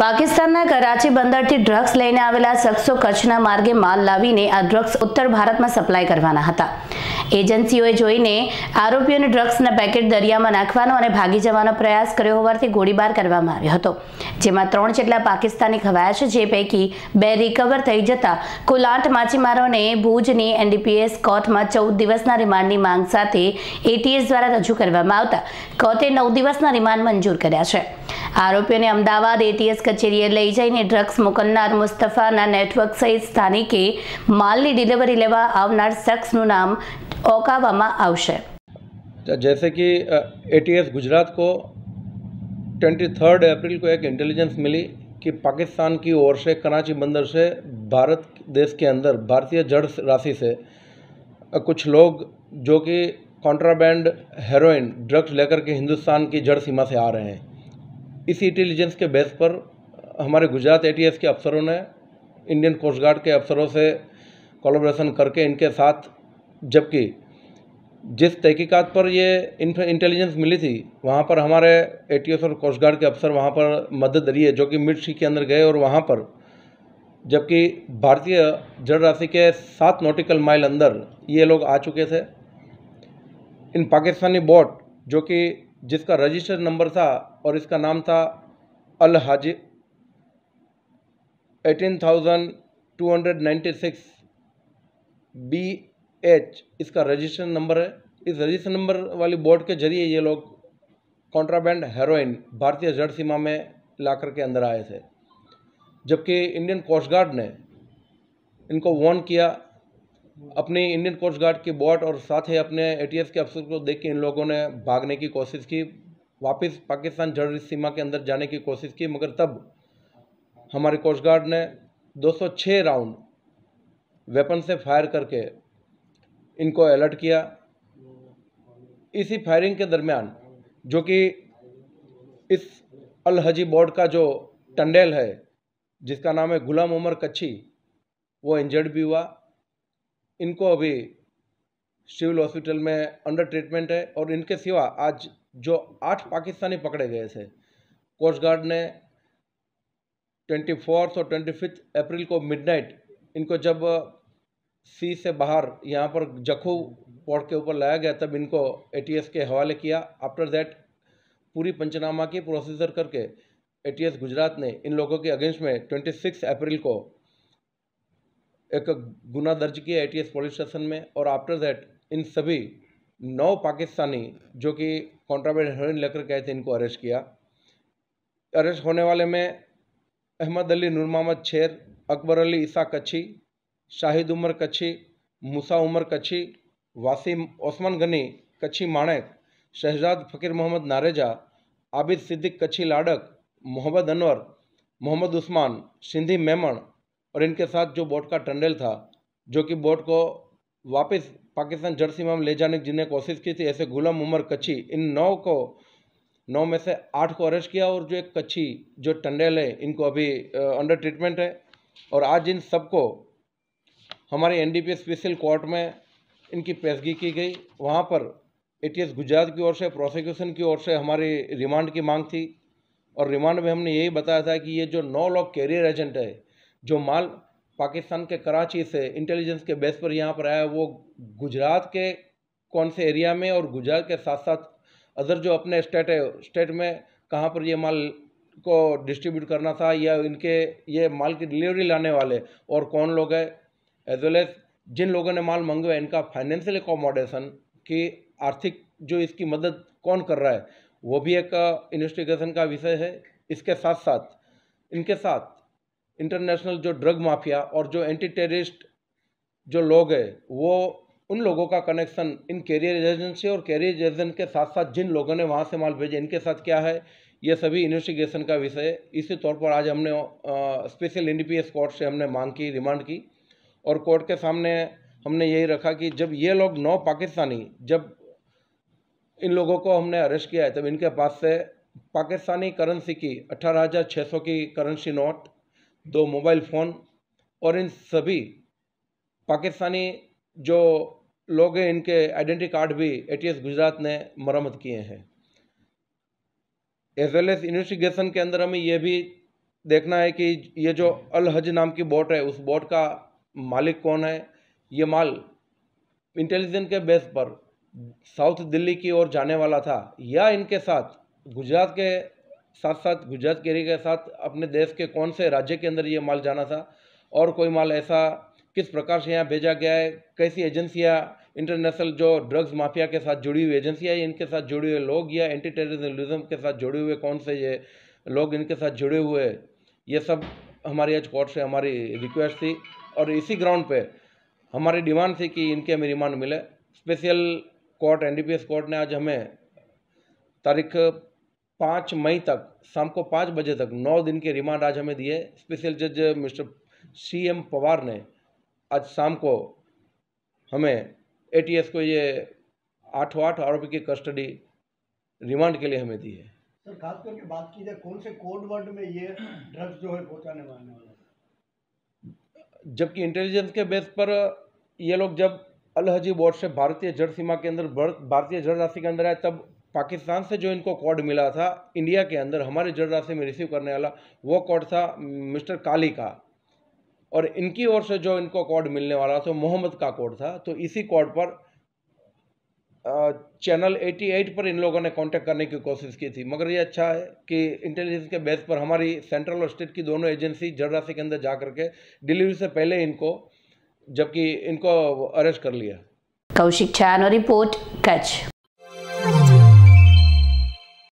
પાકિસ્તાનના કરાચી બંદરથી ડ્રગ્સ લઈને આવેલા શખ્સો કચ્છના માર્ગે માલ લાવીને આ ડ્રગ્સ ઉત્તર ભારતમાં સપ્લાય કરવાના હતા એજન્સીઓએ જોઈને આરોપીઓને ડ્રગ્સના પેકેટ દરિયામાં નાખવાનો અને ભાગી જવાનો પ્રયાસ કર્યો હોવાથી ગોળીબાર કરવામાં આવ્યો હતો જેમાં ત્રણ જેટલા પાકિસ્તાની ખવાયા છે જે પૈકી બે રિકવર થઈ જતા કુલ આઠ માછીમારોને ભુજની એનડીપીએસ કોર્ટમાં ચૌદ દિવસના રિમાન્ડની માંગ સાથે એટીએસ દ્વારા રજૂ કરવામાં આવતા કોર્ટે નવ દિવસના રિમાન્ડ મંજૂર કર્યા છે આરોપીઓને અમદાવાદ એટીએસ કચેરીએ લઈ જઈને ડ્રગ્સ મોકલનાર મુસ્તફાના નેટવર્ક સહિત સ્થાનિકે માલની ડિલિવરી લેવા આવનાર શખ્સનું નામ ઓકાવવામાં આવશે जैसे कि एटीएस गुजरात को ट्वेंटी थर्ड अप्रैल को एक इंटेलिजेंस मिली कि पाकिस्तान की ओर से कराची बंदर से भारत देश के अंदर भारतीय जड़ राशि से कुछ लोग जो कि कॉन्ट्राबैंड हेरोइन ड्रग्स लेकर के हिंदुस्तान की जड़ सीमा से आ रहे हैं इसी इंटेलिजेंस के बेस पर हमारे गुजरात एटीएस के अफसरों ने इंडियन कोस्ट गार्ड के अफसरों से कोलोब्रेशन करके इनके साथ जबकि जिस तहकीकत पर ये इंटेलिजेंस मिली थी वहाँ पर हमारे एटीएस और कोस्ट गार्ड के अफसर वहाँ पर मदद है जो कि मिड सी के अंदर गए और वहाँ पर जबकि भारतीय जड़ राशि के सात नोटिकल माइल अंदर ये लोग आ चुके थे इन पाकिस्तानी बोट जो कि जिसका रजिस्टर नंबर था और इसका नाम था अल हाज eighteen thousand two hundred ninety six B H इसका रजिस्टर नंबर है इस रजिस्टर नंबर वाली बोर्ड के जरिए ये लोग कॉन्ट्राबैंड हेरोइन भारतीय जड़ सीमा में लाकर के अंदर आए थे जबकि इंडियन कोस्ट गार्ड ने इनको वॉर्न किया अपने इंडियन कोस्ट गार्ड के बॉट और साथ ही अपने एटीएस के अफसर को देख के इन लोगों ने भागने की कोशिश की वापस पाकिस्तान जड़ सीमा के अंदर जाने की कोशिश की मगर तब हमारे कोस्ट गार्ड ने 206 राउंड वेपन से फायर करके इनको अलर्ट किया इसी फायरिंग के दरमियान जो कि इस अल हजी बोर्ड का जो टंडेल है जिसका नाम है गुलाम उमर कच्छी वो इंजर्ड भी हुआ इनको अभी सिविल हॉस्पिटल में अंडर ट्रीटमेंट है और इनके सिवा आज जो आठ पाकिस्तानी पकड़े गए थे कोस्ट गार्ड ने ट्वेंटी फोर्थ और ट्वेंटी फिफ्थ अप्रैल को मिडनाइट इनको जब सी से बाहर यहाँ पर जखू पोर्ट के ऊपर लाया गया तब इनको एटीएस के हवाले किया आफ्टर दैट पूरी पंचनामा की प्रोसीजर करके एटीएस गुजरात ने इन लोगों के अगेंस्ट में सिक्स अप्रैल को एक गुना दर्ज किया एटीएस पुलिस स्टेशन में और आफ्टर दैट इन सभी नौ पाकिस्तानी जो कि कॉन्ट्राबैंड हेरोइन लेकर गए थे इनको अरेस्ट किया अरेस्ट होने वाले में अहमद अली नूर मोहम्मद शेर अकबर अली ईसा कच्छी शाहिद उमर कच्छी मूसा उमर कच्छी वासिम ओस्मान गनी कच्छी माणक शहजाद फ़कीर मोहम्मद नारेजा आबिद सिद्दीक कच्छी लाडक मोहम्मद अनवर मोहम्मद उस्मान सिंधी मेमण और इनके साथ जो बोट का टंडल था जो कि बोट को वापस पाकिस्तान जर्सी में ले जाने की जिन्हें कोशिश की थी ऐसे गुलाम उमर कच्ची इन नौ को नौ में से आठ को अरेस्ट किया और जो एक कच्छी जो टंडेल है इनको अभी अंडर ट्रीटमेंट है और आज इन सबको हमारे एनडीपी स्पेशल कोर्ट में इनकी पेशगी की गई वहाँ पर एटीएस गुजरात की ओर से प्रोसिक्यूशन की ओर से हमारी रिमांड की मांग थी और रिमांड में हमने यही बताया था कि ये जो नौ लोग कैरियर एजेंट है जो माल पाकिस्तान के कराची से इंटेलिजेंस के बेस पर यहाँ पर आया वो गुजरात के कौन से एरिया में और गुजरात के साथ साथ अदर जो अपने स्टेट है स्टेट में कहाँ पर ये माल को डिस्ट्रीब्यूट करना था या इनके ये माल की डिलीवरी लाने वाले और कौन लोग हैं एज वेल एज जिन लोगों ने माल मंगवाया इनका फाइनेंशियल एकोमोडेशन की आर्थिक जो इसकी मदद कौन कर रहा है वो भी एक इन्वेस्टिगेशन का विषय है इसके साथ साथ इनके साथ इंटरनेशनल जो ड्रग माफिया और जो एंटी टेररिस्ट जो लोग हैं वो उन लोगों का कनेक्शन इन कैरियर एजेंसी और कैरियर एजेंट के साथ साथ जिन लोगों ने वहाँ से माल भेजे इनके साथ क्या है ये सभी इन्वेस्टिगेशन का विषय इसी तौर पर आज हमने स्पेशल एनडीपीएस कोर्ट से हमने मांग की रिमांड की और कोर्ट के सामने हमने यही रखा कि जब ये लोग नौ पाकिस्तानी जब इन लोगों को हमने अरेस्ट किया है तब इनके पास से पाकिस्तानी करेंसी की अठारह हज़ार छः सौ की करेंसी नोट दो मोबाइल फ़ोन और इन सभी पाकिस्तानी जो लोग हैं इनके आइडेंटी कार्ड भी एटीएस गुजरात ने मरम्मत किए हैं एज वेल एज इन्वेस्टिगेशन के अंदर हमें यह भी देखना है कि ये जो अल हज नाम की बोट है उस बोट का मालिक कौन है ये माल इंटेलिजेंस के बेस पर साउथ दिल्ली की ओर जाने वाला था या इनके साथ गुजरात के साथ साथ गुजरात केरी के साथ अपने देश के कौन से राज्य के अंदर ये माल जाना था और कोई माल ऐसा किस प्रकार से यहाँ भेजा गया है कैसी एजेंसियाँ इंटरनेशनल जो ड्रग्स माफिया के साथ जुड़ी हुई एजेंसियाँ इनके साथ जुड़े हुए लोग या एंटी टेररिज्म के साथ जुड़े हुए कौन से ये लोग इनके साथ जुड़े हुए ये सब हमारी आज कोर्ट से हमारी रिक्वेस्ट थी और इसी ग्राउंड पे हमारी डिमांड थी कि इनके हमें रिमांड मिले स्पेशल कोर्ट एनडीपीएस कोर्ट ने आज हमें तारीख पाँच मई तक शाम को पाँच बजे तक नौ दिन के रिमांड आज हमें दिए स्पेशल जज मिस्टर सी एम पवार ने आज शाम को हमें एटीएस को ये आठों आठ आरोपी की कस्टडी रिमांड के लिए हमें दी है सर खास करके बात की जाए कौन से कोड वर्ड में ये ड्रग्स जो है पहुंचाने वाले जबकि इंटेलिजेंस के बेस पर ये लोग जब अलहजी बोर्ड से भारतीय जड़ सीमा के अंदर भारतीय जड़ राशि के अंदर आए तब पाकिस्तान से जो इनको कॉड मिला था इंडिया के अंदर हमारे जलराशि में रिसीव करने वाला वो कॉड था मिस्टर काली का और इनकी ओर से जो इनको कॉड मिलने वाला था मोहम्मद का कॉड था तो इसी कॉड पर चैनल 88 पर इन लोगों ने कांटेक्ट करने की कोशिश की थी मगर ये अच्छा है कि इंटेलिजेंस के बेस पर हमारी सेंट्रल और स्टेट की दोनों एजेंसी जलराशि के अंदर जा करके डिलीवरी से पहले इनको जबकि इनको अरेस्ट कर लिया कौशिक छानो रिपोर्ट कच्छ